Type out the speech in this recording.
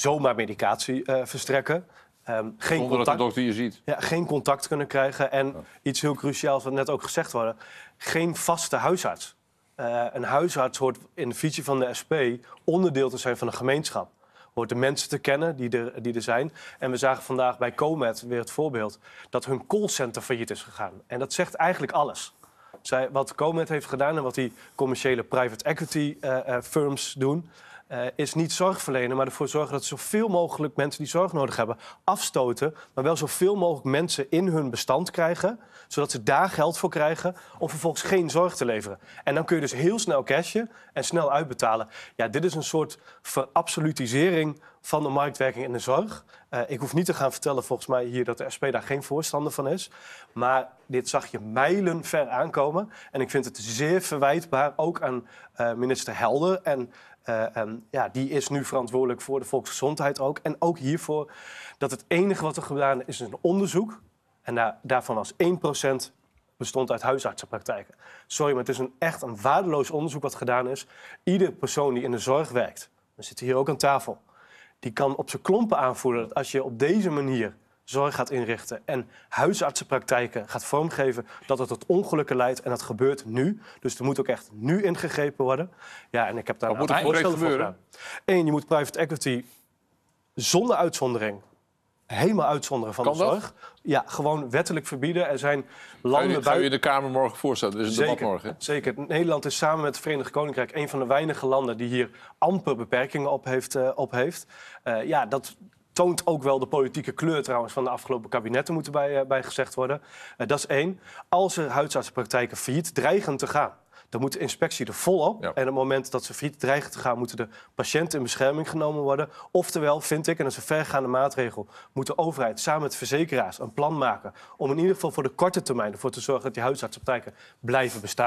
zomaar medicatie eh, verstrekken. Um, geen Zonder contact, dat de je ziet. Ja, geen contact kunnen krijgen. En iets heel cruciaals, wat net ook gezegd worden: geen vaste huisarts. Eh, een huisarts hoort in de visie van de SP onderdeel te zijn van een gemeenschap. Hoort de mensen te kennen die er, die er zijn. En we zagen vandaag bij Comet weer het voorbeeld dat hun callcenter failliet is gegaan. En dat zegt eigenlijk alles. Zij, wat Comet heeft gedaan en wat die commerciële private equity eh, firms doen. Eh, is niet zorg verlenen, maar ervoor zorgen dat zoveel mogelijk mensen die zorg nodig hebben afstoten, maar wel zoveel mogelijk mensen in hun bestand krijgen, zodat ze daar geld voor krijgen om vervolgens geen zorg te leveren. En dan kun je dus heel snel cashen en snel uitbetalen. Ja, dit is een soort verabsolutisering van de marktwerking in de zorg. Eh, ik hoef niet te gaan vertellen volgens mij hier dat de SP daar geen voorstander van is. Maar dit zag je mijlen ver aankomen. En ik vind het zeer verwijtbaar ook aan eh, minister Helder. Eh, en, ja, die is nu verantwoordelijk voor de volksgezondheid ook. En ook hiervoor dat het enige wat er gedaan is, is een onderzoek. En daar, daarvan was 1% bestond uit huisartsenpraktijken. Sorry, maar het is een, echt een waardeloos onderzoek wat gedaan is. Iedere persoon die in de zorg werkt, we zitten hier ook aan tafel, die kan op zijn klompen aanvoelen dat als je op deze manier zorg gaat inrichten en huisartsenpraktijken gaat vormgeven, dat het tot ongelukken leidt. En dat gebeurt nu. Dus er moet ook echt nu ingegrepen worden. Ja, en ik heb daar moet er voorstellen gebeuren? Eén, je moet private equity zonder uitzondering helemaal uitzonderen van de zorg. Ja, gewoon wettelijk verbieden. Er zijn landen buiten... Zou je de Kamer morgen voorstellen? Dus zeker, debat morgen. Zeker. Nederland is samen met het Verenigd Koninkrijk... een van de weinige landen die hier amper beperkingen op heeft. Eh, op heeft. Eh, ja, dat toont ook wel de politieke kleur trouwens van de afgelopen kabinetten, moet erbij bij eh, gezegd worden. dat is één. Als er huisartsenpraktijken failliet dreigen te gaan dan moet de inspectie er volop. Ja. En op het moment dat ze failliet dreigen te gaan, moeten de patiënten in bescherming genomen worden. Oftewel, vind ik, en dat is een vergaande maatregel, moet de overheid samen met verzekeraars een plan maken om in ieder geval voor de korte termijn ervoor te zorgen dat die huisartsenpraktijken blijven bestaan.